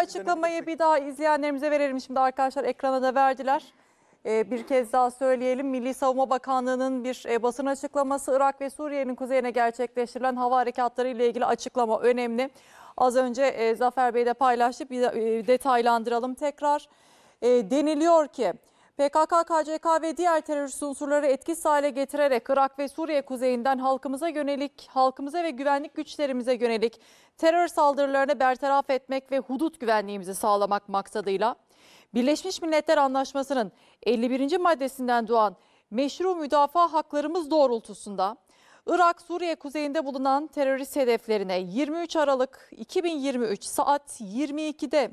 açıklamayı bir daha izleyenlerimize verelim. Şimdi arkadaşlar ekrana da verdiler. Ee, bir kez daha söyleyelim. Milli Savunma Bakanlığı'nın bir e, basın açıklaması Irak ve Suriye'nin kuzeyine gerçekleştirilen hava harekatları ile ilgili açıklama önemli. Az önce e, Zafer Bey de paylaştı. Bir e, detaylandıralım tekrar. deniliyor ki PKK, KCK ve diğer terörist unsurları etkisiz hale getirerek Irak ve Suriye kuzeyinden halkımıza yönelik, halkımıza ve güvenlik güçlerimize yönelik terör saldırılarını bertaraf etmek ve hudut güvenliğimizi sağlamak maksadıyla Birleşmiş Milletler Anlaşması'nın 51. maddesinden doğan meşru müdafaa haklarımız doğrultusunda Irak, Suriye kuzeyinde bulunan terörist hedeflerine 23 Aralık 2023 saat 22'de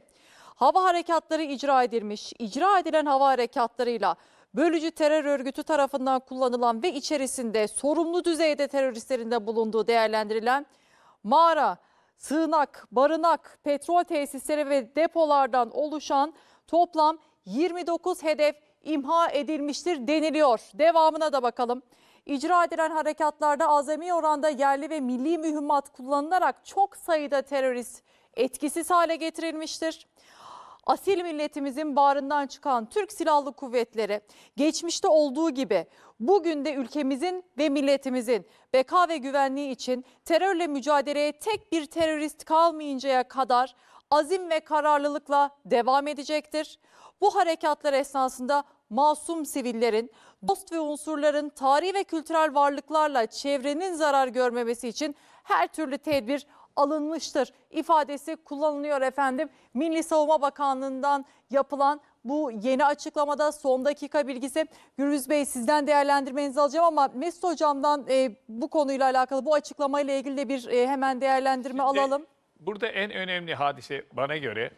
hava harekatları icra edilmiş. İcra edilen hava harekatlarıyla bölücü terör örgütü tarafından kullanılan ve içerisinde sorumlu düzeyde teröristlerin de bulunduğu değerlendirilen mağara, sığınak, barınak, petrol tesisleri ve depolardan oluşan toplam 29 hedef imha edilmiştir deniliyor. Devamına da bakalım. İcra edilen harekatlarda azami oranda yerli ve milli mühimmat kullanılarak çok sayıda terörist etkisiz hale getirilmiştir asil milletimizin bağrından çıkan Türk Silahlı Kuvvetleri geçmişte olduğu gibi bugün de ülkemizin ve milletimizin beka ve güvenliği için terörle mücadeleye tek bir terörist kalmayıncaya kadar azim ve kararlılıkla devam edecektir. Bu harekatlar esnasında masum sivillerin, dost ve unsurların tarihi ve kültürel varlıklarla çevrenin zarar görmemesi için her türlü tedbir alınmıştır ifadesi kullanılıyor efendim. Milli Savunma Bakanlığı'ndan yapılan bu yeni açıklamada son dakika bilgisi. Gürüz Bey sizden değerlendirmenizi alacağım ama Mesut Hocam'dan e, bu konuyla alakalı bu açıklamayla ilgili de bir e, hemen değerlendirme Şimdi, alalım. Burada en önemli hadise bana göre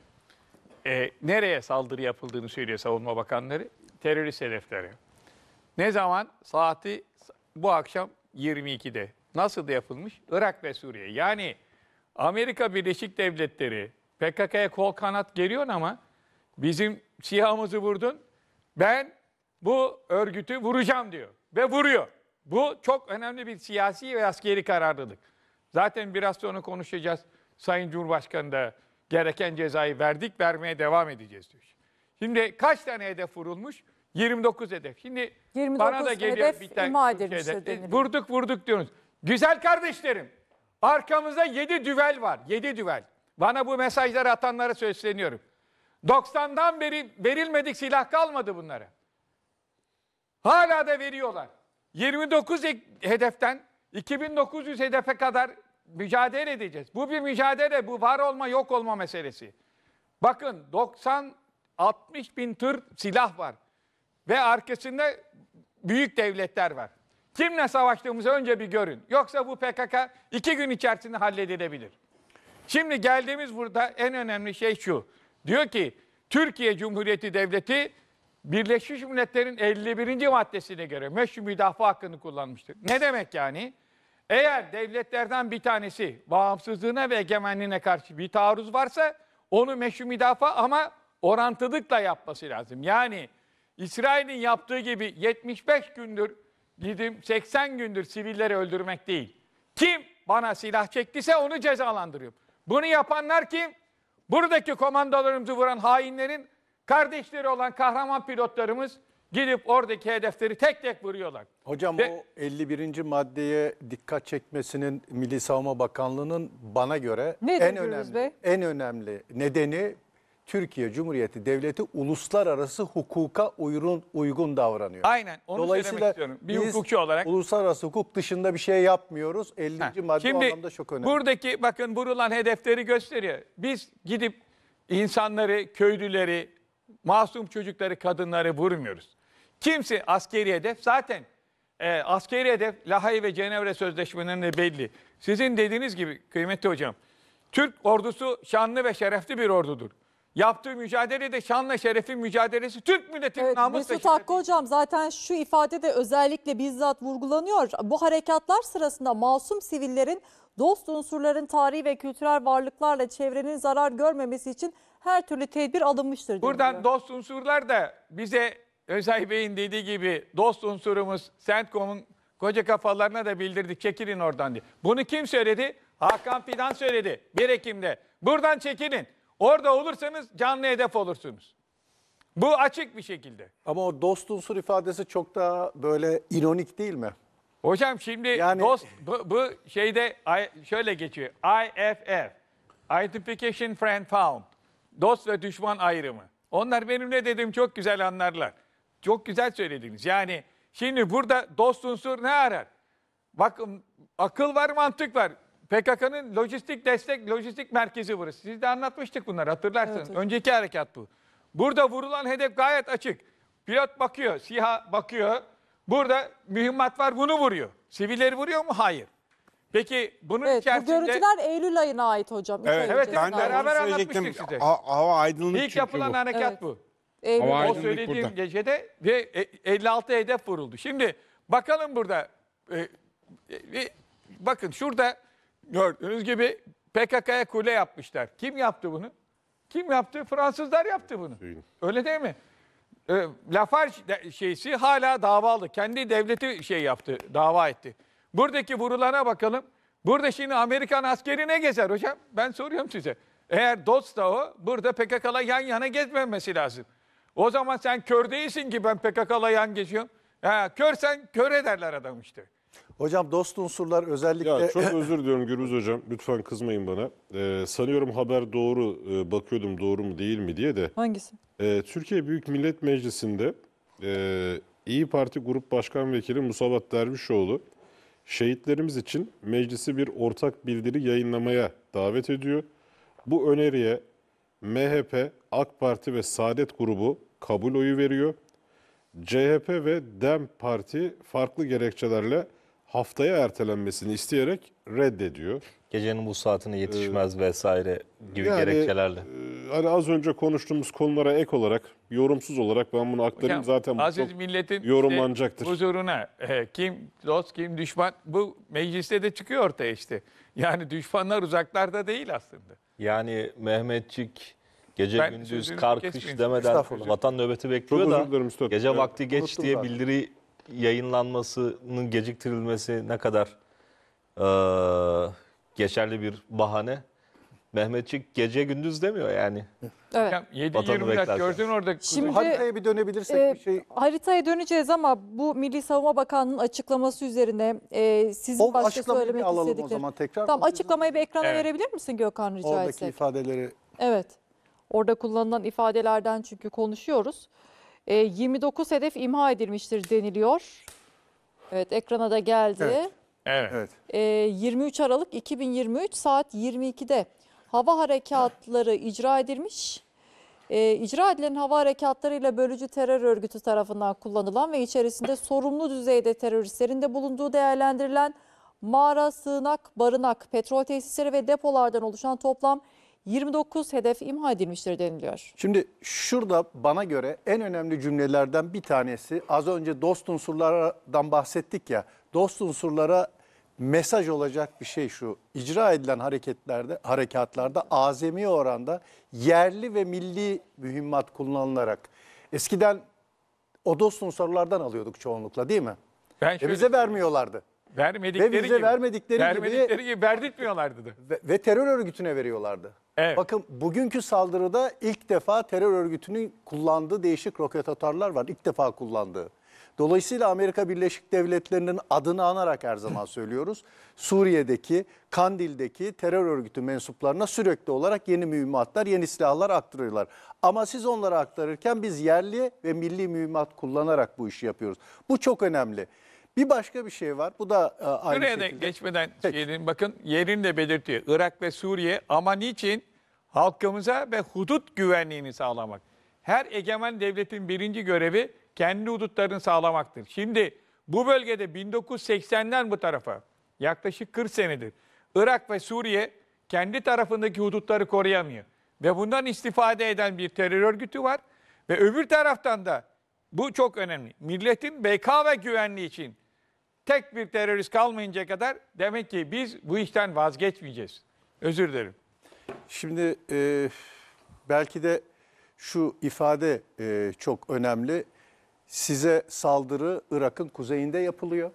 e, nereye saldırı yapıldığını söylüyor Savunma Bakanları? Terörist hedefleri. Ne zaman? Saati bu akşam 22'de. Nasıl da yapılmış? Irak ve Suriye. Yani Amerika Birleşik Devletleri PKK'ya kol kanat geliyorsun ama bizim siyahımızı vurdun. Ben bu örgütü vuracağım diyor ve vuruyor. Bu çok önemli bir siyasi ve askeri kararlılık. Zaten biraz sonra konuşacağız. Sayın Cumhurbaşkanı da gereken cezayı verdik, vermeye devam edeceğiz diyor. Şimdi kaç tane hedef vurulmuş? 29 hedef. Şimdi 29 bana da geliyor hedef bir tane. Ima edilmiştir e, Vurduk vurduk diyoruz. Güzel kardeşlerim, Arkamızda 7 düvel var. 7 düvel. Bana bu mesajları atanlara sesleniyorum. 90'dan beri verilmedik silah kalmadı bunlara. Hala da veriyorlar. 29 hedeften 2900 hedefe kadar mücadele edeceğiz. Bu bir mücadele, bu var olma yok olma meselesi. Bakın 90 60 bin tır silah var ve arkasında büyük devletler var. Kimle savaştığımızı önce bir görün. Yoksa bu PKK iki gün içerisinde halledilebilir. Şimdi geldiğimiz burada en önemli şey şu. Diyor ki Türkiye Cumhuriyeti Devleti Birleşmiş Milletler'in 51. maddesine göre meşru müdafaa hakkını kullanmıştır. Ne demek yani? Eğer devletlerden bir tanesi bağımsızlığına ve egemenliğine karşı bir taarruz varsa onu meşru müdafaa ama orantılıkla yapması lazım. Yani İsrail'in yaptığı gibi 75 gündür gidim 80 gündür sivilleri öldürmek değil. Kim bana silah çektiyse onu cezalandırıyorum. Bunu yapanlar kim? Buradaki komandolarımızı vuran hainlerin kardeşleri olan kahraman pilotlarımız gidip oradaki hedefleri tek tek vuruyorlar. Hocam Ve, o 51. maddeye dikkat çekmesinin Milli Savunma Bakanlığı'nın bana göre en önemli en önemli nedeni Türkiye Cumhuriyeti Devleti uluslararası hukuka uygun, uygun davranıyor. Aynen onu Dolayısıyla söylemek istiyorum. Bir biz hukuki olarak. uluslararası hukuk dışında bir şey yapmıyoruz. 50. Ha. madde Şimdi, o anlamda çok önemli. Buradaki bakın vurulan hedefleri gösteriyor. Biz gidip insanları, köylüleri, masum çocukları, kadınları vurmuyoruz. Kimse askeri hedef zaten e, askeri hedef Lahey ve Cenevre sözleşmelerinde belli. Sizin dediğiniz gibi kıymetli hocam, Türk ordusu şanlı ve şerefli bir ordudur. Yaptığı de şanla şerefin mücadelesi Türk milletinin evet, namus Mesut Hakkı Hocam zaten şu ifade de özellikle bizzat vurgulanıyor. Bu harekatlar sırasında masum sivillerin dost unsurların tarihi ve kültürel varlıklarla çevrenin zarar görmemesi için her türlü tedbir alınmıştır. Buradan diyor. dost unsurlar da bize Özay Bey'in dediği gibi dost unsurumuz Sentcom'un koca kafalarına da bildirdik çekilin oradan diye. Bunu kim söyledi? Hakan Fidan söyledi 1 Ekim'de. Buradan çekilin. Orada olursanız canlı hedef olursunuz. Bu açık bir şekilde. Ama o dost unsur ifadesi çok daha böyle ironik değil mi? Hocam şimdi yani... dost bu, bu şeyde şöyle geçiyor. IFF, Identification Friend Found. Dost ve düşman ayrımı. Onlar benim ne dediğim çok güzel anlarlar. Çok güzel söylediniz. Yani şimdi burada dost unsur ne arar? Bakın akıl var, mantık var. PKK'nın lojistik destek, lojistik merkezi burası. Siz de anlatmıştık bunları hatırlarsınız. Evet, Önceki harekat bu. Burada vurulan hedef gayet açık. Pilot bakıyor, siha bakıyor. Burada mühimmat var bunu vuruyor. Sivilleri vuruyor mu? Hayır. Peki bunun evet, içerisinde... Bu görüntüler Eylül ayına ait hocam. Evet, evet ben de beraber anlatmıştık size. A hava aydınlık İlk yapılan bu. harekat evet. bu. Eylül. Hava o söylediğim burada. gecede ve 56 e, hedef vuruldu. Şimdi bakalım burada. E, e, bakın şurada Gördüğünüz gibi PKK'ya kule yapmışlar. Kim yaptı bunu? Kim yaptı? Fransızlar yaptı bunu. Öyle değil mi? E, Lafarge şeysi hala davalı. Kendi devleti şey yaptı, dava etti. Buradaki vurulana bakalım. Burada şimdi Amerikan askeri ne gezer hocam? Ben soruyorum size. Eğer dost da o, burada PKK'la yan yana gezmemesi lazım. O zaman sen kör değilsin ki ben PKK'la yan geziyorum. Ha, körsen kör ederler adam işte. Hocam dost unsurlar özellikle... Ya çok özür diliyorum Gürbüz Hocam. Lütfen kızmayın bana. Ee, sanıyorum haber doğru e, bakıyordum doğru mu değil mi diye de. Hangisi? Ee, Türkiye Büyük Millet Meclisi'nde e, İyi Parti Grup Başkan Vekili Musavat Dervişoğlu şehitlerimiz için meclisi bir ortak bildiri yayınlamaya davet ediyor. Bu öneriye MHP, AK Parti ve Saadet grubu kabul oyu veriyor. CHP ve DEM Parti farklı gerekçelerle haftaya ertelenmesini isteyerek reddediyor. Gecenin bu saatine yetişmez ee, vesaire gibi yani, gerekçelerle. E, hani az önce konuştuğumuz konulara ek olarak, yorumsuz olarak ben bunu aktarayım. Zaten bu çok milletin e, yorumlanacaktır. Işte huzuruna e, kim dost kim düşman bu mecliste de çıkıyor ortaya işte. Yani düşmanlar uzaklarda değil aslında. Yani Mehmetçik Gece ben gündüz kar kış demeden vatan nöbeti bekliyor da gece vakti geç diye bildiri yayınlanmasının geciktirilmesi ne kadar e, geçerli bir bahane. Mehmetçik gece gündüz demiyor yani. Evet. 7-20 dakika gördün orada. Şimdi, haritaya bir dönebilirsek e, bir şey. Haritaya döneceğiz ama bu Milli Savunma Bakanı'nın açıklaması üzerine e, sizin o başta söylemek alalım istedikleri. O zaman tekrar. Tamam açıklamayı bir ekrana evet. verebilir misin Gökhan rica Oradaki etsek? Oradaki ifadeleri. Evet. Orada kullanılan ifadelerden çünkü konuşuyoruz. E, 29 hedef imha edilmiştir deniliyor. Evet ekrana da geldi. Evet. Evet. E, 23 Aralık 2023 saat 22'de hava harekatları icra edilmiş. E, icra edilen hava harekatlarıyla bölücü terör örgütü tarafından kullanılan ve içerisinde sorumlu düzeyde teröristlerin de bulunduğu değerlendirilen mağara, sığınak, barınak, petrol tesisleri ve depolardan oluşan toplam 29 hedef imha edilmiştir deniliyor. Şimdi şurada bana göre en önemli cümlelerden bir tanesi az önce dost unsurlardan bahsettik ya. Dost unsurlara mesaj olacak bir şey şu. icra edilen hareketlerde, harekatlarda azami oranda yerli ve milli mühimmat kullanılarak eskiden o dost unsurlardan alıyorduk çoğunlukla değil mi? Ben e bize vermiyorlardı. Vermedikleri ve bize gibi, vermedikleri, vermedikleri gibi, gibi verdirtmiyorlardı Ve, ve terör örgütüne veriyorlardı. Evet. Bakın bugünkü saldırıda ilk defa terör örgütünün kullandığı değişik roket atarlar var. İlk defa kullandığı. Dolayısıyla Amerika Birleşik Devletleri'nin adını anarak her zaman söylüyoruz. Suriye'deki, Kandil'deki terör örgütü mensuplarına sürekli olarak yeni mühimmatlar, yeni silahlar aktarıyorlar. Ama siz onları aktarırken biz yerli ve milli mühimmat kullanarak bu işi yapıyoruz. Bu çok önemli. Bir başka bir şey var. Bu da e, aynı Şuraya şekilde. geçmeden şeyin, bakın yerini de belirtiyor. Irak ve Suriye ama niçin? Halkımıza ve hudut güvenliğini sağlamak. Her egemen devletin birinci görevi kendi hudutlarını sağlamaktır. Şimdi bu bölgede 1980'den bu tarafa yaklaşık 40 senedir Irak ve Suriye kendi tarafındaki hudutları koruyamıyor. Ve bundan istifade eden bir terör örgütü var. Ve öbür taraftan da bu çok önemli. Milletin BK ve güvenliği için tek bir terörist kalmayınca kadar demek ki biz bu işten vazgeçmeyeceğiz. Özür dilerim. Şimdi e, belki de şu ifade e, çok önemli. Size saldırı Irak'ın kuzeyinde yapılıyor.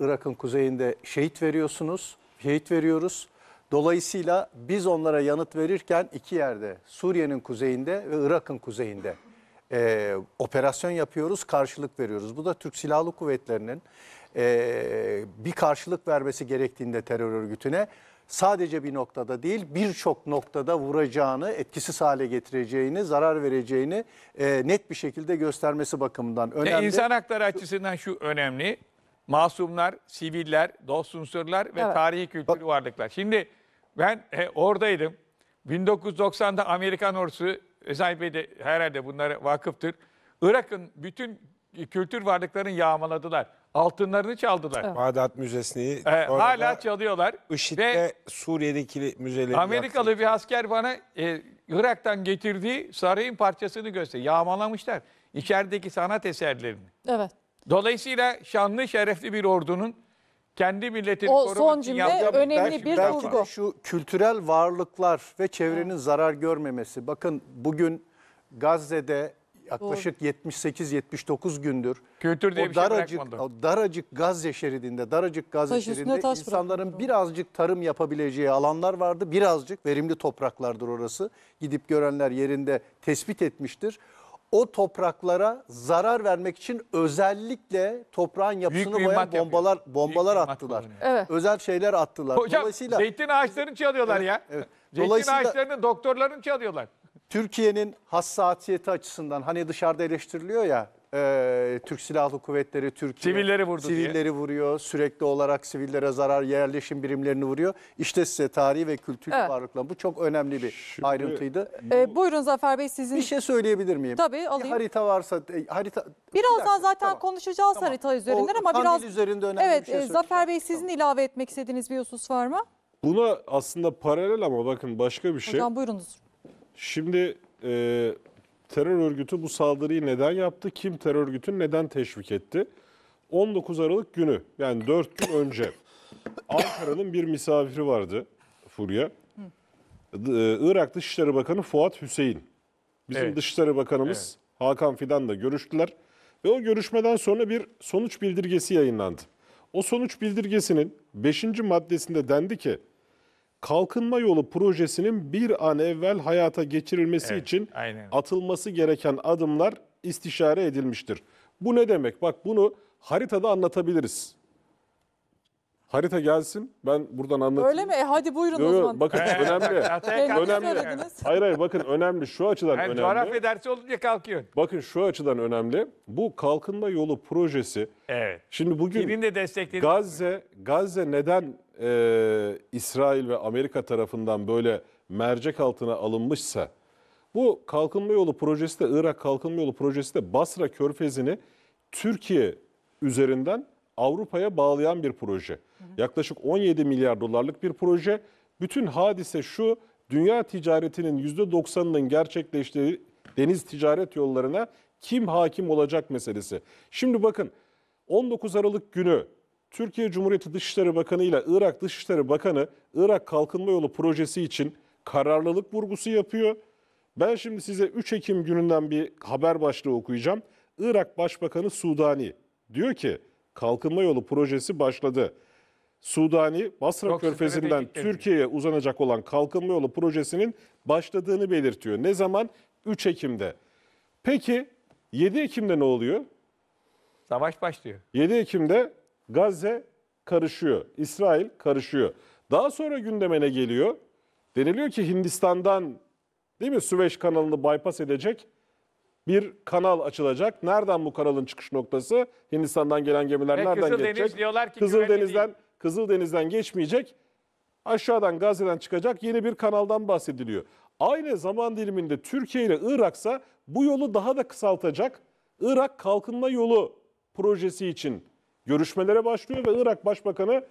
Irak'ın kuzeyinde şehit veriyorsunuz, şehit veriyoruz. Dolayısıyla biz onlara yanıt verirken iki yerde Suriye'nin kuzeyinde ve Irak'ın kuzeyinde e, operasyon yapıyoruz, karşılık veriyoruz. Bu da Türk Silahlı Kuvvetleri'nin e, bir karşılık vermesi gerektiğinde terör örgütüne sadece bir noktada değil birçok noktada vuracağını, etkisiz hale getireceğini, zarar vereceğini e, net bir şekilde göstermesi bakımından önemli. E, insan hakları açısından şu önemli. Masumlar, siviller, dost unsurlar ve evet. tarihi kültürlü varlıklar. Şimdi ben e, oradaydım. 1990'da Amerikan ordusu, Özay Bey de herhalde bunlara vakıftır. Irak'ın bütün kültür varlıklarını yağmaladılar altınlarını çaldılar. Bağdat Müzesi'ni Ee, hala çalıyorlar. IŞİD'de Ve Suriye'deki müzeleri Amerikalı bir asker bana e, Irak'tan getirdiği sarayın parçasını göster. Yağmalamışlar. içerideki sanat eserlerini. Evet. Dolayısıyla şanlı şerefli bir ordunun kendi milletini O korumak son için cümle yaptığı- önemli belki- bir belki vurgu. şu kültürel varlıklar ve çevrenin zarar görmemesi. Bakın bugün Gazze'de yaklaşık 78-79 gündür Kültür diye o bir şey daracık, o daracık Gazze şeridinde, daracık Gazze Taş şeridinde taş insanların birazcık tarım yapabileceği alanlar vardı. Birazcık verimli topraklardır orası. Gidip görenler yerinde tespit etmiştir. O topraklara zarar vermek için özellikle toprağın yapısını mühimmat boyan yapıyor. bombalar bombalar attılar. Evet. Özel şeyler attılar. Hocam Dolayısıyla zeytin ağaçlarını çalıyorlar ya. evet. Zeytin Dolayısıyla- ağaçlarını doktorların çalıyorlar. Türkiye'nin hassasiyeti açısından hani dışarıda eleştiriliyor ya e, Türk Silahlı Kuvvetleri Türkiye sivilleri vurdu sivilleri diye. vuruyor sürekli olarak sivillere zarar yerleşim birimlerini vuruyor. İşte size tarihi ve kültür evet. varlıkla bu çok önemli bir Şimdi, ayrıntıydı. E, buyurun Zafer Bey sizin bir şey söyleyebilir miyim? Tabii alayım. Bir harita varsa e, harita Birazdan bir zaten tamam. konuşacağız tamam. harita üzerinden o, ama biraz üzerinde önemli evet, bir şey Evet Zafer Bey sizin tamam. ilave etmek istediğiniz bir husus var mı? Buna aslında paralel ama bakın başka bir şey. Hocam buyurunuz. Şimdi e, terör örgütü bu saldırıyı neden yaptı? Kim terör örgütünü neden teşvik etti? 19 Aralık günü yani 4 gün önce Ankara'nın bir misafiri vardı Furya. Ee, Irak Dışişleri Bakanı Fuat Hüseyin. Bizim Evet. Dışişleri Bakanımız Hakan Fidan'la görüştüler. Ve o görüşmeden sonra bir sonuç bildirgesi yayınlandı. O sonuç bildirgesinin 5. maddesinde dendi ki kalkınma yolu projesinin bir an evvel hayata geçirilmesi Evet, için aynen. atılması gereken adımlar istişare edilmiştir. Bu ne demek? Bak bunu haritada anlatabiliriz. Harita gelsin. Ben buradan anlatayım. Öyle mi? E hadi buyurun Yo, o zaman. bakın önemli. önemli. Hayır hayır bakın önemli. Şu açıdan Yani önemli. coğrafya dersi olunca kalkıyorsun. Bakın şu açıdan önemli. Bu kalkınma yolu projesi. Evet. Şimdi bugün de Gazze Gazze neden e, İsrail ve Amerika tarafından böyle mercek altına alınmışsa bu kalkınma yolu projesi de Irak kalkınma yolu projesi de Basra Körfezi'ni Türkiye üzerinden Avrupa'ya bağlayan bir proje. Hı hı. Yaklaşık 17 milyar dolarlık bir proje. Bütün hadise şu, dünya ticaretinin %90'ının gerçekleştiği deniz ticaret yollarına kim hakim olacak meselesi. Şimdi bakın 19 Aralık günü Türkiye Cumhuriyeti Dışişleri Bakanı ile Irak Dışişleri Bakanı Irak Kalkınma Yolu projesi için kararlılık vurgusu yapıyor. Ben şimdi size 3 Ekim gününden bir haber başlığı okuyacağım. Irak Başbakanı Sudani diyor ki kalkınma yolu projesi başladı. Sudani, Basra Çok Körfezi'nden Türkiye'ye uzanacak olan kalkınma yolu projesinin başladığını belirtiyor. Ne zaman? 3 Ekim'de. Peki 7 Ekim'de ne oluyor? Savaş başlıyor. 7 Ekim'de Gazze karışıyor. İsrail karışıyor. Daha sonra gündeme ne geliyor? Deniliyor ki Hindistan'dan değil mi Süveyş kanalını bypass edecek bir kanal açılacak. Nereden bu kanalın çıkış noktası? Hindistan'dan gelen gemiler Ve nereden Kızıldeniz geçecek? diyorlar ki Kızıldeniz'den güvenli Kızıldeniz'den geçmeyecek. Aşağıdan Gazze'den çıkacak yeni bir kanaldan bahsediliyor. Aynı zaman diliminde Türkiye ile Irak'sa bu yolu daha da kısaltacak. Irak kalkınma yolu projesi için görüşmelere başlıyor ve Irak Başbakanı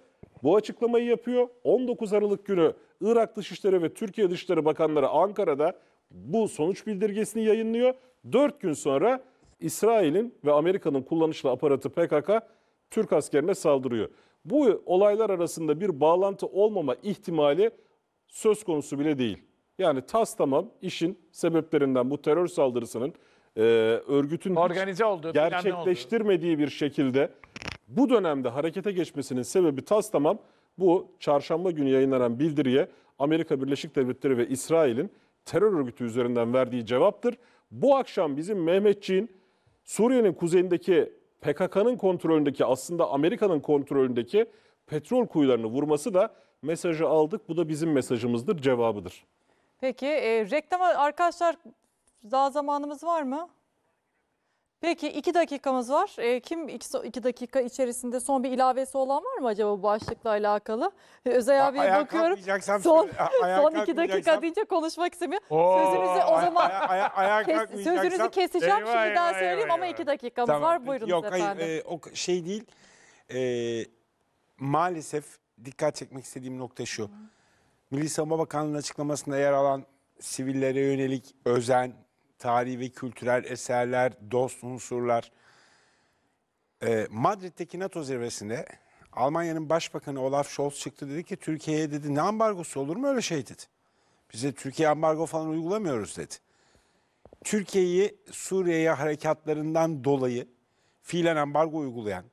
bu açıklamayı yapıyor. 19 Aralık günü Irak Dışişleri ve Türkiye Dışişleri Bakanları Ankara'da bu sonuç bildirgesini yayınlıyor. 4 gün sonra İsrail'in ve Amerika'nın kullanışlı aparatı PKK Türk askerine saldırıyor. Bu olaylar arasında bir bağlantı olmama ihtimali söz konusu bile değil. Yani tas tamam işin sebeplerinden bu terör saldırısının e, örgütün organize olduğu gerçekleştirmediği bir şekilde bu dönemde harekete geçmesinin sebebi tas tamam bu çarşamba günü yayınlanan bildiriye Amerika Birleşik Devletleri ve İsrail'in terör örgütü üzerinden verdiği cevaptır. Bu akşam bizim Mehmetçiğin Suriye'nin kuzeyindeki PKK'nın kontrolündeki aslında Amerika'nın kontrolündeki petrol kuyularını vurması da mesajı aldık. Bu da bizim mesajımızdır, cevabıdır. Peki e, reklama arkadaşlar daha zamanımız var mı? Peki iki dakikamız var. E, kim iki, iki dakika içerisinde son bir ilavesi olan var mı acaba bu başlıkla alakalı? E, Özay abiye bakıyorum. Son, son iki dakika deyince konuşmak istemiyor. Oo, sözünüzü o zaman aya, aya, aya, kes, sözünüzü keseceğim eyvah, şimdiden eyvah, söyleyeyim eyvah, ama iki dakikamız tamam. var. E, Buyurunuz Yok, efendim. Hayır, e, o şey değil. E, maalesef dikkat çekmek istediğim nokta şu. Hı. Milli Savunma Bakanlığı'nın açıklamasında yer alan sivillere yönelik özen, tarihi ve kültürel eserler, dost unsurlar. E, Madrid'deki NATO zirvesinde Almanya'nın başbakanı Olaf Scholz çıktı dedi ki Türkiye'ye dedi ne ambargosu olur mu öyle şey dedi. Bize Türkiye ambargo falan uygulamıyoruz dedi. Türkiye'yi Suriye'ye harekatlarından dolayı fiilen ambargo uygulayan,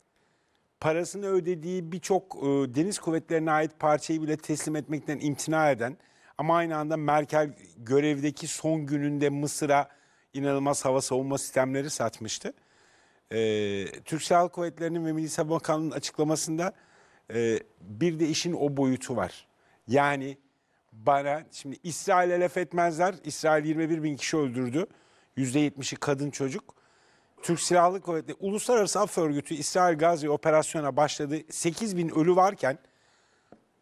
parasını ödediği birçok e, deniz kuvvetlerine ait parçayı bile teslim etmekten imtina eden ama aynı anda Merkel görevdeki son gününde Mısır'a inanılmaz hava savunma sistemleri satmıştı. E, ee, Türk Silahlı Kuvvetleri'nin ve Milli Savunma Kanunu'nun açıklamasında e, bir de işin o boyutu var. Yani bana şimdi İsrail'e laf etmezler. İsrail 21 bin kişi öldürdü. %70'i kadın çocuk. Türk Silahlı Kuvvetleri Uluslararası Af Örgütü İsrail Gazze operasyona başladı. 8 bin ölü varken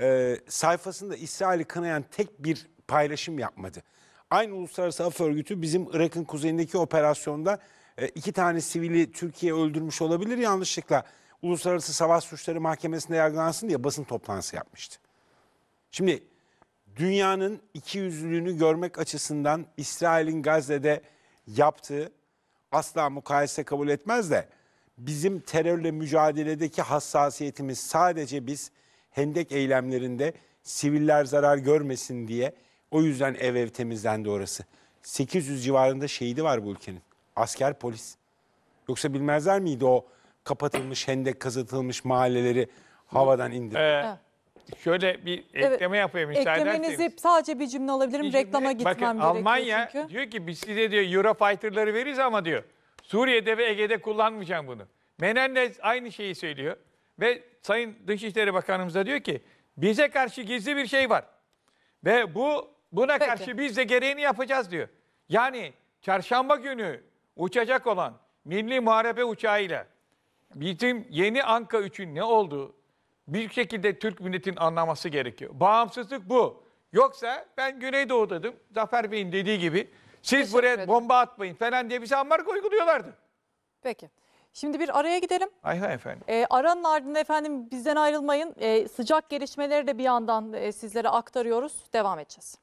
e, sayfasında İsrail'i kınayan tek bir paylaşım yapmadı aynı Uluslararası Af Örgütü bizim Irak'ın kuzeyindeki operasyonda e, iki tane sivili Türkiye öldürmüş olabilir yanlışlıkla. Uluslararası Savaş Suçları Mahkemesi'nde yargılansın diye basın toplantısı yapmıştı. Şimdi dünyanın iki yüzlülüğünü görmek açısından İsrail'in Gazze'de yaptığı asla mukayese kabul etmez de bizim terörle mücadeledeki hassasiyetimiz sadece biz hendek eylemlerinde siviller zarar görmesin diye o yüzden ev ev temizlendi orası. 800 civarında şehidi var bu ülkenin. Asker, polis. Yoksa bilmezler miydi o kapatılmış, hendek kazıtılmış mahalleleri havadan indirdi? Ee, şöyle bir ekleme yapayım müsaade Eklemenizi ederseniz. sadece bir cümle alabilirim. Bir cümle- Reklama gitmem Bakın gerekiyor Almanya çünkü. diyor ki biz size diyor Eurofighter'ları veririz ama diyor Suriye'de ve Ege'de kullanmayacağım bunu. Menendez aynı şeyi söylüyor ve Sayın Dışişleri Bakanımız da diyor ki bize karşı gizli bir şey var. Ve bu Buna Peki. karşı biz de gereğini yapacağız diyor. Yani çarşamba günü uçacak olan milli muharebe uçağıyla bizim yeni Anka 3'ün ne olduğu bir şekilde Türk milletin anlaması gerekiyor. Bağımsızlık bu. Yoksa ben Güneydoğu'daydım. Zafer Bey'in dediği gibi siz Teşekkür buraya ederim. bomba atmayın falan diye bize ambargo uyguluyorlardı. Peki. Şimdi bir araya gidelim. Hay hay efendim. E, aranın ardında efendim bizden ayrılmayın. E, sıcak gelişmeleri de bir yandan e, sizlere aktarıyoruz. Devam edeceğiz.